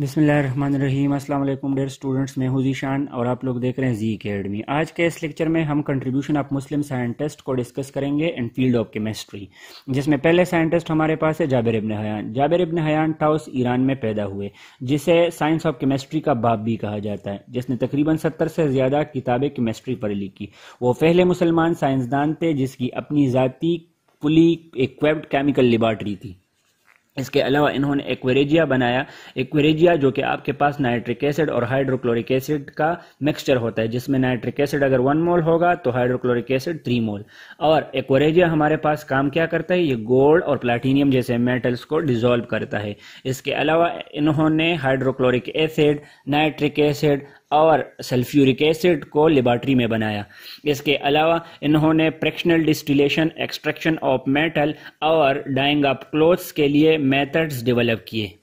बिसमीम अल्लाम dear students मैं हूँ जीशान और आप लोग देख रहे हैं जी अकेडमी आज के इस लेक्चर में हम कंट्रीब्यूशन ऑफ मुस्लिम साइंटिस्ट को डिस्कस करेंगे इन फील्ड ऑफ केमिस्ट्री जिसमें पहले साइंटिस्ट हमारे पास है Jabir ibn Hayyan Jabir ibn Hayyan Tus Iran में पैदा हुए जिसे साइंस ऑफ केमिस्ट्री का बाप भी कहा जाता है जिसने तकरीबन सत्तर से ज़्यादा किताबें केमिस्ट्री पर लिखी वो पहले मुसलमान साइंसदान थे जिसकी अपनी जाति पुली इक्वेप्ड केमिकल लेबार्ट्री थी इसके अलावा इन्होंने एक्वेरेजिया बनाया एक्वेरेजिया जो कि आपके पास नाइट्रिक एसिड और हाइड्रोक्लोरिक एसिड का मिक्सचर होता है जिसमें नाइट्रिक एसिड अगर वन मोल होगा तो हाइड्रोक्लोरिक एसिड थ्री मोल और एक्वेरेजिया हमारे पास काम क्या करता है ये गोल्ड और प्लैटिनियम जैसे मेटल्स को डिजोल्व करता है इसके अलावा इन्होंने हाइड्रोक्लोरिक एसिड नाइट्रिक एसिड और सल्फ्यूरिक एसिड को लेबॉर्ट्री में बनाया इसके अलावा इन्होंने fractional distillation extraction of metal और डाइंग अप क्लोथ्स के लिए मेथड्स डेवलप किए